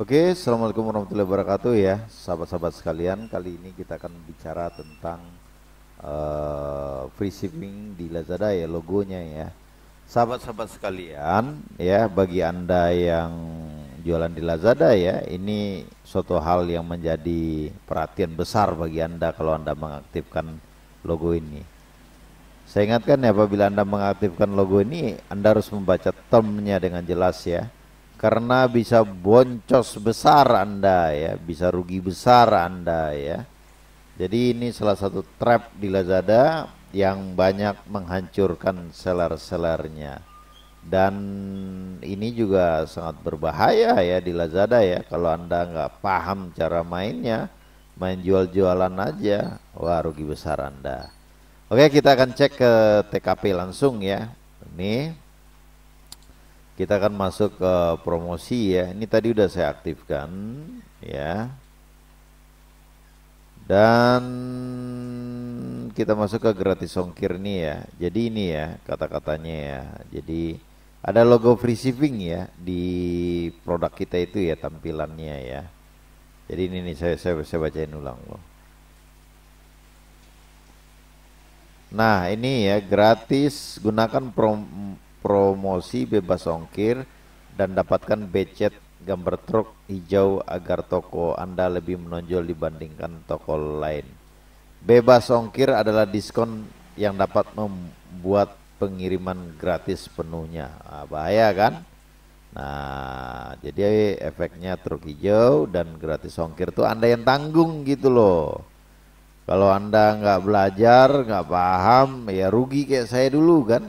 Oke, Assalamualaikum warahmatullahi wabarakatuh ya Sahabat-sahabat sekalian Kali ini kita akan bicara tentang uh, Free shipping di Lazada ya Logonya ya Sahabat-sahabat sekalian Ya bagi anda yang Jualan di Lazada ya Ini suatu hal yang menjadi Perhatian besar bagi anda Kalau anda mengaktifkan logo ini Saya ingatkan ya Apabila anda mengaktifkan logo ini Anda harus membaca termnya dengan jelas ya karena bisa boncos besar Anda ya, bisa rugi besar Anda ya. Jadi ini salah satu trap di Lazada yang banyak menghancurkan seller-sellernya. Dan ini juga sangat berbahaya ya di Lazada ya kalau Anda nggak paham cara mainnya, main jual-jualan aja, wah rugi besar Anda. Oke, kita akan cek ke TKP langsung ya. Ini kita akan masuk ke promosi ya. Ini tadi udah saya aktifkan ya. Dan kita masuk ke gratis ongkir nih ya. Jadi ini ya kata-katanya ya. Jadi ada logo free shipping ya di produk kita itu ya tampilannya ya. Jadi ini nih saya saya, saya bacain ulang loh. Nah ini ya gratis gunakan prom promosi bebas ongkir dan dapatkan becet gambar truk hijau agar toko Anda lebih menonjol dibandingkan toko lain. Bebas ongkir adalah diskon yang dapat membuat pengiriman gratis penuhnya. Nah, bahaya kan? Nah, jadi efeknya truk hijau dan gratis ongkir tuh Anda yang tanggung gitu loh. Kalau Anda nggak belajar, nggak paham, ya rugi kayak saya dulu kan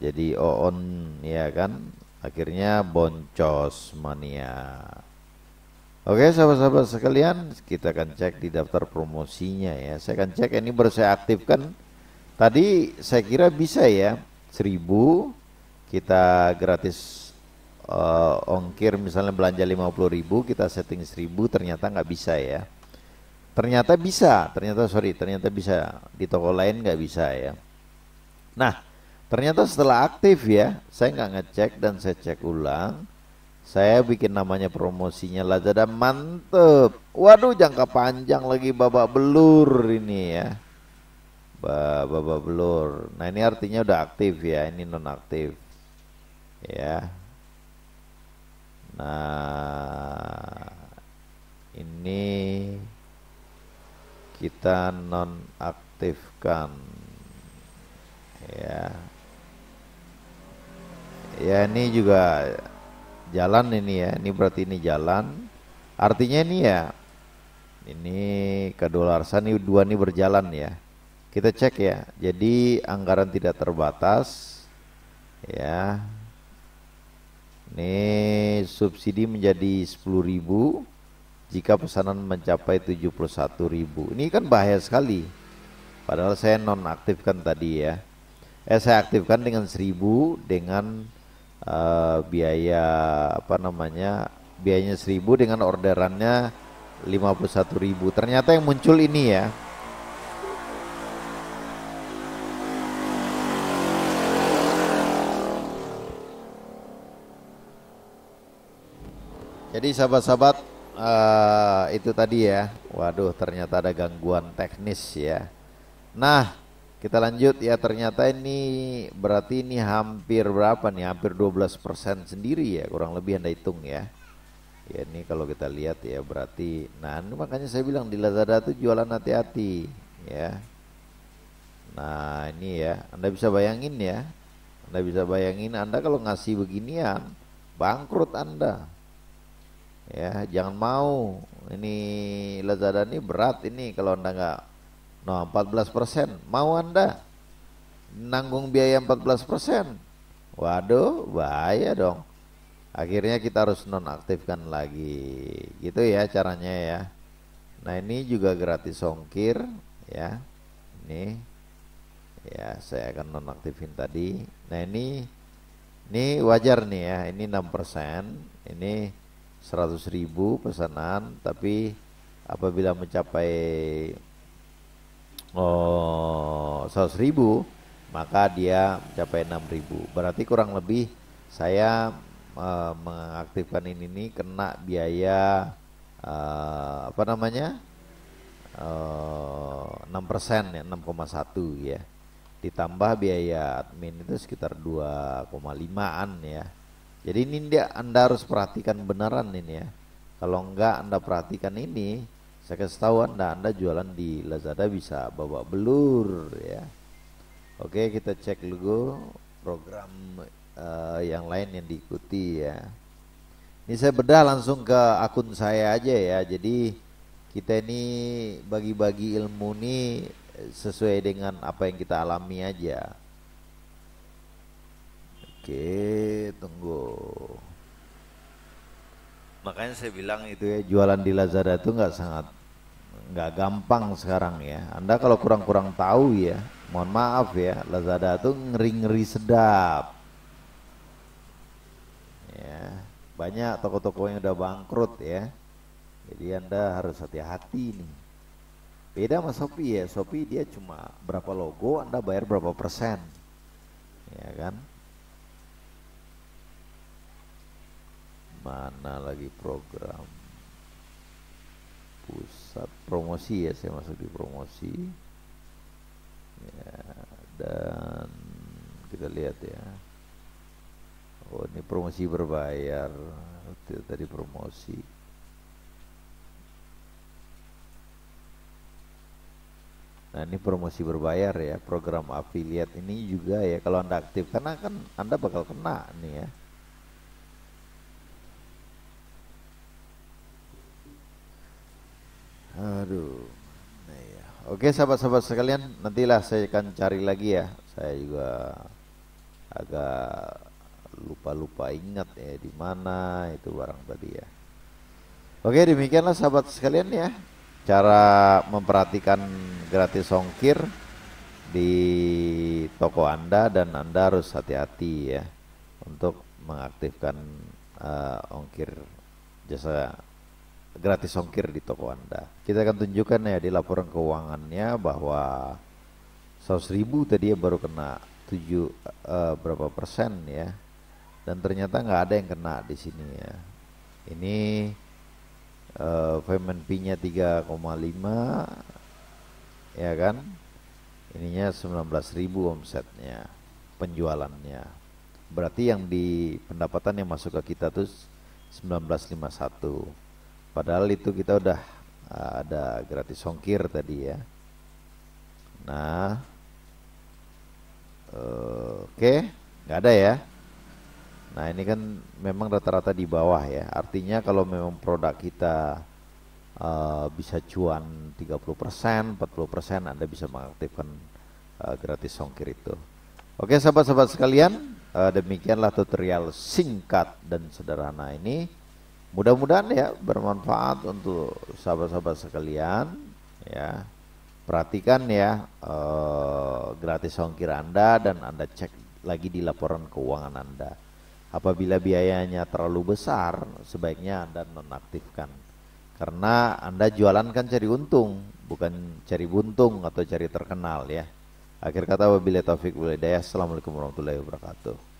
jadi oon ya kan akhirnya boncos mania Oke sahabat-sahabat sekalian kita akan cek di daftar promosinya ya saya akan cek ini baru saya aktifkan tadi saya kira bisa ya 1000 kita gratis uh, ongkir misalnya belanja 50.000 kita setting 1000 ternyata nggak bisa ya ternyata bisa ternyata sorry ternyata bisa di toko lain nggak bisa ya Nah Ternyata setelah aktif ya, saya nggak ngecek dan saya cek ulang. Saya bikin namanya promosinya Lazada mantep. Waduh jangka panjang lagi babak belur ini ya. Babak belur. Nah ini artinya udah aktif ya, ini nonaktif. Ya. Nah ini kita nonaktifkan ya ya ini juga jalan ini ya ini berarti ini jalan artinya ini ya ini kedolarsan ini dua ini berjalan ya kita cek ya jadi anggaran tidak terbatas ya ini subsidi menjadi 10.000 jika pesanan mencapai 71.000 ini kan bahaya sekali padahal saya nonaktifkan tadi ya eh saya aktifkan dengan 1000 dengan Eh, biaya apa namanya biayanya 1000 dengan orderannya ribu ternyata yang muncul ini ya jadi sahabat-sahabat uh, itu tadi ya waduh ternyata ada gangguan teknis ya nah kita lanjut ya ternyata ini berarti ini hampir berapa nih hampir 12% sendiri ya kurang lebih Anda hitung ya. Ya ini kalau kita lihat ya berarti nah ini makanya saya bilang di Lazada itu jualan hati-hati ya. Nah ini ya Anda bisa bayangin ya Anda bisa bayangin Anda kalau ngasih beginian bangkrut Anda ya jangan mau ini Lazada ini berat ini kalau Anda nggak Nah 14 persen, mau Anda nanggung biaya 14 persen? Waduh, bahaya dong. Akhirnya kita harus nonaktifkan lagi. Gitu ya caranya ya. Nah ini juga gratis ongkir ya. Ini ya saya akan nonaktifin tadi. Nah ini ini wajar nih ya. Ini 6 persen. Ini 100 ribu pesanan. Tapi apabila mencapai oh, 100 ribu maka dia mencapai 6 ribu berarti kurang lebih saya uh, mengaktifkan ini nih kena biaya uh, apa namanya eh, enam uh, persen ya 6,1 ya ditambah biaya admin itu sekitar 2,5an ya jadi ini dia anda harus perhatikan beneran ini ya kalau enggak anda perhatikan ini saya kasih tahu anda, anda jualan di Lazada bisa bawa belur ya. Oke kita cek logo program uh, yang lain yang diikuti ya. Ini saya bedah langsung ke akun saya aja ya. Jadi kita ini bagi-bagi ilmu ini sesuai dengan apa yang kita alami aja. Oke, tunggu. Makanya saya bilang itu ya jualan di Lazada itu nggak sangat nggak gampang sekarang ya. Anda kalau kurang-kurang tahu ya, mohon maaf ya, Lazada itu ngeri-ngeri sedap. Ya, banyak toko-toko yang udah bangkrut ya. Jadi Anda harus hati-hati nih. Beda sama Shopee ya, Shopee dia cuma berapa logo Anda bayar berapa persen. Ya kan? mana lagi program pusat promosi ya saya masuk di promosi ya, dan kita lihat ya oh ini promosi berbayar tadi promosi nah ini promosi berbayar ya program afiliat ini juga ya kalau anda aktif karena kan anda bakal kena nih ya Aduh. Nah, ya. Oke sahabat-sahabat sekalian, nantilah saya akan cari lagi ya. Saya juga agak lupa-lupa ingat ya di mana itu barang tadi ya. Oke demikianlah sahabat sekalian ya cara memperhatikan gratis ongkir di toko Anda dan Anda harus hati-hati ya untuk mengaktifkan uh, ongkir jasa gratis ongkir di toko Anda. Kita akan tunjukkan ya di laporan keuangannya bahwa 100 ribu tadi ya baru kena 7 uh, eh, berapa persen ya. Dan ternyata nggak ada yang kena di sini ya. Ini uh, eh, payment nya 3,5 ya kan. Ininya 19.000 omsetnya penjualannya. Berarti yang di pendapatan yang masuk ke kita tuh 1951. Padahal itu kita udah ah, ada gratis songkir tadi ya. Nah, oke, okay. nggak ada ya. Nah ini kan memang rata-rata di bawah ya. Artinya kalau memang produk kita uh, bisa cuan 30%, 40% Anda bisa mengaktifkan uh, gratis songkir itu. Oke sahabat-sahabat sekalian, uh, demikianlah tutorial singkat dan sederhana ini. Mudah-mudahan ya bermanfaat untuk sahabat-sahabat sekalian ya. Perhatikan ya eh, gratis ongkir Anda dan Anda cek lagi di laporan keuangan Anda. Apabila biayanya terlalu besar, sebaiknya Anda nonaktifkan. Karena Anda jualan kan cari untung, bukan cari buntung atau cari terkenal ya. Akhir kata wabillahi taufik wal hidayah. Assalamualaikum warahmatullahi wabarakatuh.